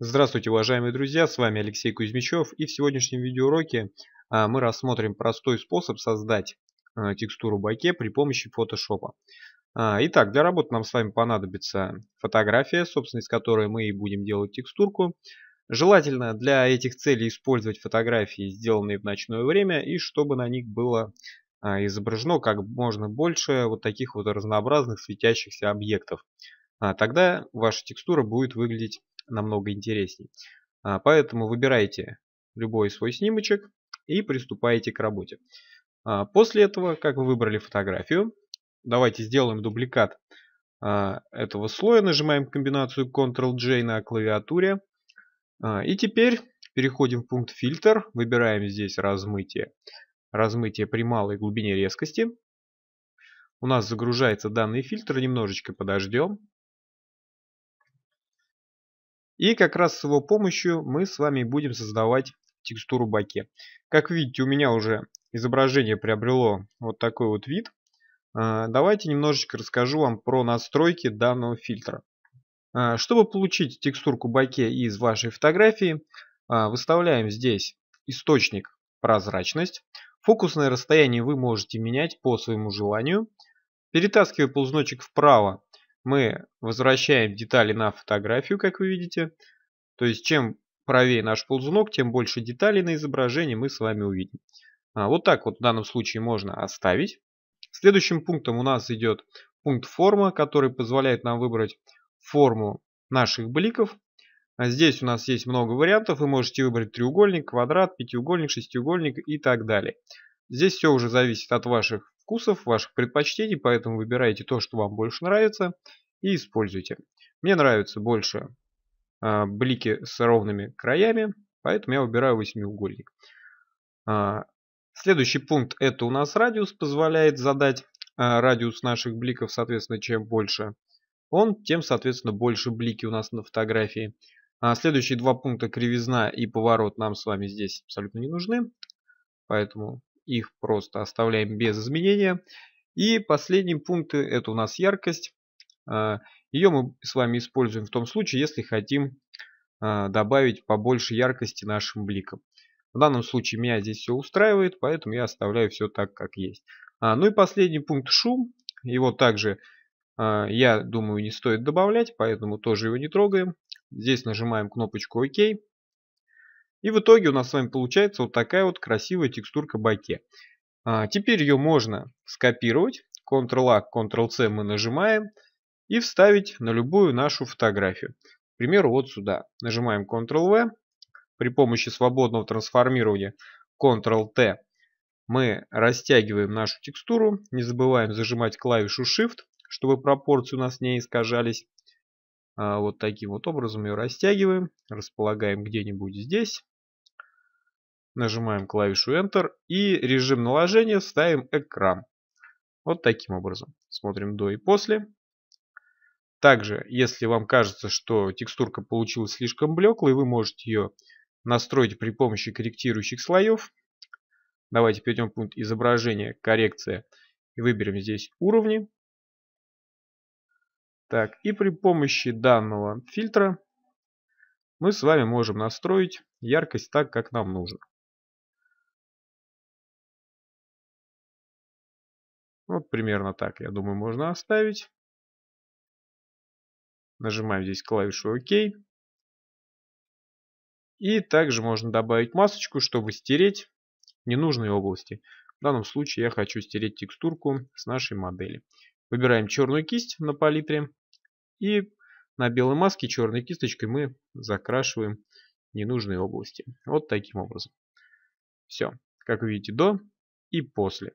Здравствуйте, уважаемые друзья, с вами Алексей Кузьмичев и в сегодняшнем видеоуроке а, мы рассмотрим простой способ создать а, текстуру баке при помощи Photoshop. А, итак, для работы нам с вами понадобится фотография, собственно, из которой мы и будем делать текстурку. Желательно для этих целей использовать фотографии, сделанные в ночное время, и чтобы на них было изображено как можно больше вот таких вот разнообразных светящихся объектов. Тогда ваша текстура будет выглядеть намного интересней. А, поэтому выбирайте любой свой снимочек и приступайте к работе. А, после этого, как вы выбрали фотографию, давайте сделаем дубликат а, этого слоя, нажимаем комбинацию Ctrl-J на клавиатуре. И теперь переходим в пункт «Фильтр», выбираем здесь «Размытие». Размытие при малой глубине резкости. У нас загружается данный фильтр, немножечко подождем. И как раз с его помощью мы с вами будем создавать текстуру баке. Как видите, у меня уже изображение приобрело вот такой вот вид. А, давайте немножечко расскажу вам про настройки данного фильтра. А, чтобы получить текстурку баке из вашей фотографии, а, выставляем здесь источник прозрачность. Фокусное расстояние вы можете менять по своему желанию. Перетаскивая ползуночек вправо, мы возвращаем детали на фотографию, как вы видите. То есть чем правее наш ползунок, тем больше деталей на изображении мы с вами увидим. А, вот так вот в данном случае можно оставить. Следующим пунктом у нас идет пункт форма, который позволяет нам выбрать форму наших бликов. А здесь у нас есть много вариантов. Вы можете выбрать треугольник, квадрат, пятиугольник, шестиугольник и так далее. Здесь все уже зависит от ваших вкусов, ваших предпочтений, поэтому выбирайте то, что вам больше нравится и используйте. Мне нравятся больше э, блики с ровными краями, поэтому я выбираю восьмиугольник. Э, следующий пункт это у нас радиус, позволяет задать э, радиус наших бликов, соответственно, чем больше он, тем, соответственно, больше блики у нас на фотографии. А следующие два пункта кривизна и поворот нам с вами здесь абсолютно не нужны, поэтому их просто оставляем без изменения. И последний пункт это у нас яркость. А, ее мы с вами используем в том случае, если хотим а, добавить побольше яркости нашим бликам. В данном случае меня здесь все устраивает, поэтому я оставляю все так, как есть. А, ну и последний пункт шум. Его также, э, я думаю, не стоит добавлять, поэтому тоже его не трогаем. Здесь нажимаем кнопочку ОК. И в итоге у нас с вами получается вот такая вот красивая текстурка байке. А, теперь ее можно скопировать. Ctrl-A, Ctrl-C мы нажимаем и вставить на любую нашу фотографию. К примеру, вот сюда. Нажимаем Ctrl-V. При помощи свободного трансформирования Ctrl-T мы растягиваем нашу текстуру. Не забываем зажимать клавишу Shift, чтобы пропорции у нас не искажались. А, вот таким вот образом ее растягиваем. Располагаем где-нибудь здесь. Нажимаем клавишу Enter и режим наложения ставим экран. Вот таким образом. Смотрим до и после. Также, если вам кажется, что текстурка получилась слишком блеклой, вы можете ее настроить при помощи корректирующих слоев. Давайте перейдем в пункт изображения, коррекция. И выберем здесь уровни. Так, и при помощи данного фильтра мы с вами можем настроить яркость так, как нам нужно. Вот примерно так, я думаю, можно оставить. Нажимаем здесь клавишу ОК. И также можно добавить масочку, чтобы стереть ненужные области. В данном случае я хочу стереть текстурку с нашей модели. Выбираем черную кисть на палитре. И на белой маске черной кисточкой мы закрашиваем ненужные области. Вот таким образом. Все. Как видите, до и после.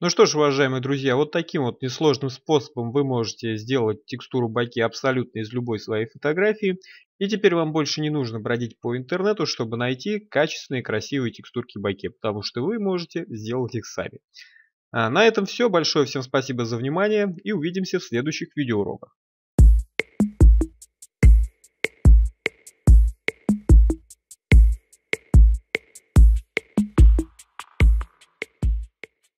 Ну что ж, уважаемые друзья, вот таким вот несложным способом вы можете сделать текстуру баки абсолютно из любой своей фотографии. И теперь вам больше не нужно бродить по интернету, чтобы найти качественные красивые текстурки баки, потому что вы можете сделать их сами. А на этом все. Большое всем спасибо за внимание и увидимся в следующих видеоуроках.